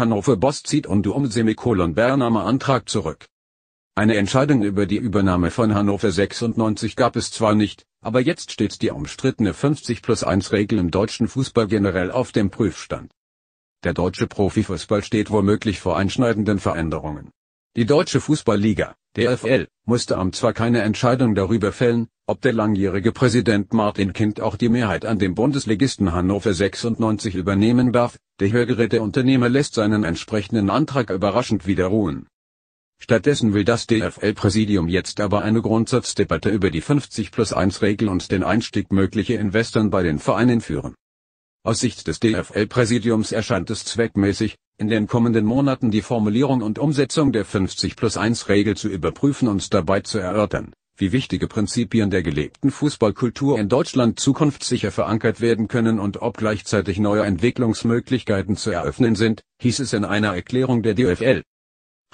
Hannover Boss zieht und um Semikolon Bernheimer Antrag zurück. Eine Entscheidung über die Übernahme von Hannover 96 gab es zwar nicht, aber jetzt steht die umstrittene 50 plus 1 Regel im deutschen Fußball generell auf dem Prüfstand. Der deutsche Profifußball steht womöglich vor einschneidenden Veränderungen. Die deutsche Fußballliga, DFL musste am zwar keine Entscheidung darüber fällen, ob der langjährige Präsident Martin Kind auch die Mehrheit an dem Bundesligisten Hannover 96 übernehmen darf, der Unternehmer lässt seinen entsprechenden Antrag überraschend wieder ruhen. Stattdessen will das DFL-Präsidium jetzt aber eine Grundsatzdebatte über die 50 plus 1 Regel und den Einstieg möglicher Investoren bei den Vereinen führen. Aus Sicht des DFL-Präsidiums erscheint es zweckmäßig, in den kommenden Monaten die Formulierung und Umsetzung der 50-plus-1-Regel zu überprüfen und dabei zu erörtern, wie wichtige Prinzipien der gelebten Fußballkultur in Deutschland zukunftssicher verankert werden können und ob gleichzeitig neue Entwicklungsmöglichkeiten zu eröffnen sind, hieß es in einer Erklärung der DFL.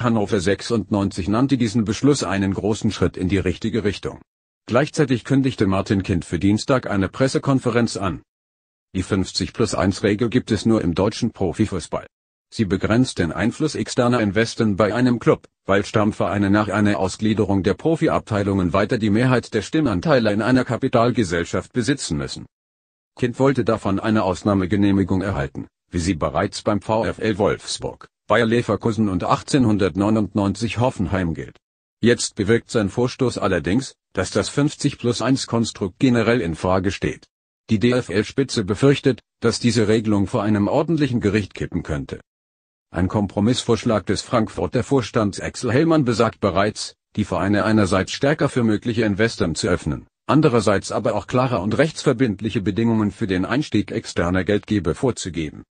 Hannover 96 nannte diesen Beschluss einen großen Schritt in die richtige Richtung. Gleichzeitig kündigte Martin Kind für Dienstag eine Pressekonferenz an. Die 50 plus 1 Regel gibt es nur im deutschen Profifußball. Sie begrenzt den Einfluss externer Investoren bei einem Club, weil Stammvereine nach einer Ausgliederung der Profiabteilungen weiter die Mehrheit der Stimmanteile in einer Kapitalgesellschaft besitzen müssen. Kind wollte davon eine Ausnahmegenehmigung erhalten, wie sie bereits beim VfL Wolfsburg, Bayer Leverkusen und 1899 Hoffenheim gilt. Jetzt bewirkt sein Vorstoß allerdings, dass das 50 plus 1 Konstrukt generell in Frage steht. Die DFL-Spitze befürchtet, dass diese Regelung vor einem ordentlichen Gericht kippen könnte. Ein Kompromissvorschlag des Frankfurter Vorstands Axel Hellmann besagt bereits, die Vereine einerseits stärker für mögliche Investoren zu öffnen, andererseits aber auch klare und rechtsverbindliche Bedingungen für den Einstieg externer Geldgeber vorzugeben